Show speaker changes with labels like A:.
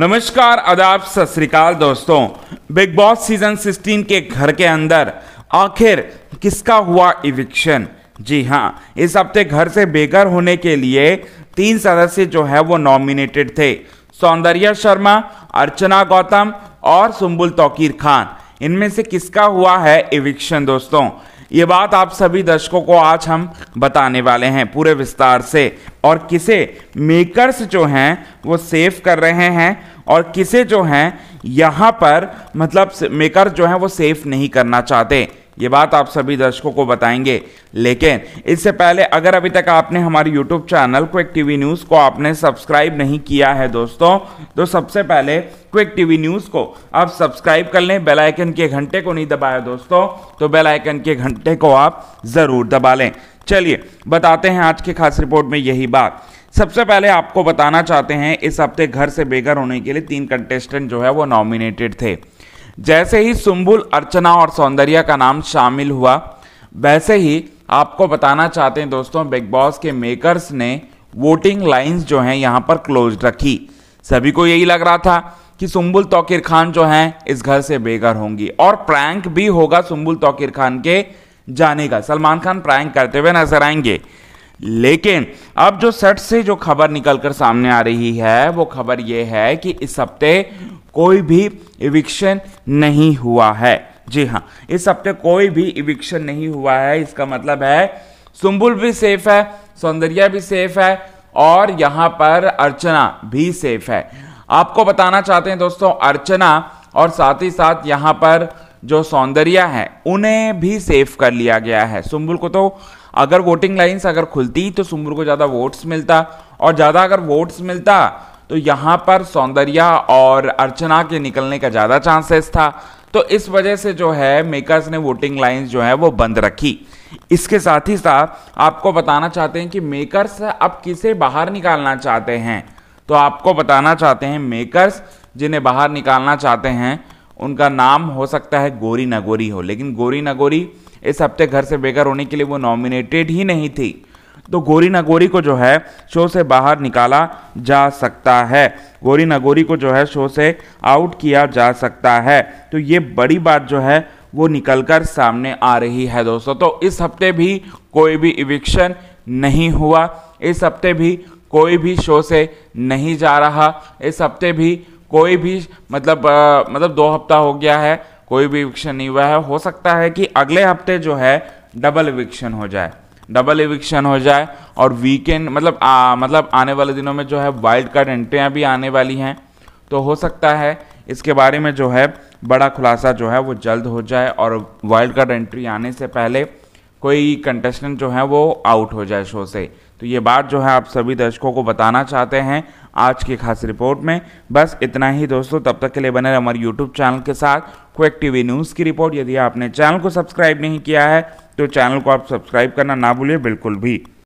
A: नमस्कार आदाब सत श्रीकाल दोस्तों बिग बॉस सीजन 16 के घर के अंदर आखिर किसका हुआ इविक्शन जी हाँ इस हफ्ते घर से बेघर होने के लिए तीन सदस्य जो है वो नॉमिनेटेड थे सौंदर्या शर्मा अर्चना गौतम और सुम्बुल तौकीर खान इनमें से किसका हुआ है इविक्शन दोस्तों ये बात आप सभी दर्शकों को आज हम बताने वाले हैं पूरे विस्तार से और किसे मेकर्स जो हैं वो सेफ कर रहे हैं और किसे जो हैं यहाँ पर मतलब मेकर जो हैं वो सेफ नहीं करना चाहते ये बात आप सभी दर्शकों को बताएंगे लेकिन इससे पहले अगर अभी तक आपने हमारे YouTube channel quick TV news को आपने सब्सक्राइब नहीं किया है दोस्तों तो सबसे पहले क्विक टीवी न्यूज़ को आप सब्सक्राइब कर लें बेल आइकन के घंटे को नहीं दबाया दोस्तों तो बेल आइकन के घंटे को आप ज़रूर दबा लें चलिए बताते हैं आज की खास रिपोर्ट में यही बात सबसे पहले आपको बताना चाहते हैं इस हफ्ते घर से बेघर होने के लिए तीन कंटेस्टेंट जो है वो नॉमिनेटेड थे जैसे ही सुम्बुल अर्चना और सौंदर्य का नाम शामिल हुआ वैसे ही आपको बताना चाहते हैं दोस्तों बिग बॉस के मेकर्स ने वोटिंग लाइंस जो हैं यहाँ पर क्लोज रखी सभी को यही लग रहा था कि सुम्बुल तोकिर खान जो हैं इस घर से बेघर होंगी और प्रैंक भी होगा सुम्बुल तोकिर खान के जाने का सलमान खान प्रैंक करते हुए नजर आएंगे लेकिन अब जो सट से जो खबर निकलकर सामने आ रही है वो खबर ये है कि इस हफ्ते कोई भी इविक्शन नहीं हुआ है जी हाँ इस हफ्ते कोई भी इविक्शन नहीं हुआ है इसका मतलब है सुम्बुल भी सेफ है सौंदर्या भी सेफ है और यहाँ पर अर्चना भी सेफ है आपको बताना चाहते हैं दोस्तों अर्चना और साथ ही साथ यहाँ पर जो सौंदर्या है उन्हें भी सेफ कर लिया गया है सुम्बुल को तो अगर वोटिंग लाइन्स अगर खुलती तो सुम्बुल को ज़्यादा वोट्स मिलता और ज़्यादा अगर वोट्स मिलता तो यहाँ पर सौंदर्या और अर्चना के निकलने का ज़्यादा चांसेस था तो इस वजह से जो है मेकर्स ने वोटिंग लाइंस जो है वो बंद रखी इसके साथ ही साथ आपको बताना चाहते हैं कि मेकर्स अब किसे बाहर निकालना चाहते हैं तो आपको बताना चाहते हैं मेकर्स जिन्हें बाहर निकालना चाहते हैं उनका नाम हो सकता है गोरी नगोरी हो लेकिन गोरी नगोरी इस हफ्ते घर से बेघर होने के लिए वो नॉमिनेटेड ही नहीं थी तो गोरी नगोरी को जो है शो से बाहर निकाला जा सकता है गोरी नगोरी को जो है शो से आउट किया जा सकता है तो ये बड़ी बात जो है वो निकल कर सामने आ रही है दोस्तों तो इस हफ्ते भी कोई भी इविक्शन नहीं हुआ इस हफ्ते भी कोई भी शो से नहीं जा रहा इस हफ्ते भी कोई भी मतलब आ, मतलब दो हफ्ता हो गया है कोई भी इविक्शन नहीं हुआ है हो सकता है कि अगले हफ्ते जो है डबल इविक्शन हो जाए डबल इविक्शन हो जाए और वीकेंड मतलब आ, मतलब आने वाले दिनों में जो है वाइल्ड कार्ड एंट्रियाँ भी आने वाली हैं तो हो सकता है इसके बारे में जो है बड़ा खुलासा जो है वो जल्द हो जाए और वाइल्ड कार्ड एंट्री आने से पहले कोई कंटेस्टेंट जो है वो आउट हो जाए शो से तो ये बात जो है आप सभी दर्शकों को बताना चाहते हैं आज की खास रिपोर्ट में बस इतना ही दोस्तों तब तक के लिए बने हमारे यूट्यूब चैनल के साथ क्विक टीवी न्यूज़ की रिपोर्ट यदि आपने चैनल को सब्सक्राइब नहीं किया है तो चैनल को आप सब्सक्राइब करना ना भूलिए बिल्कुल भी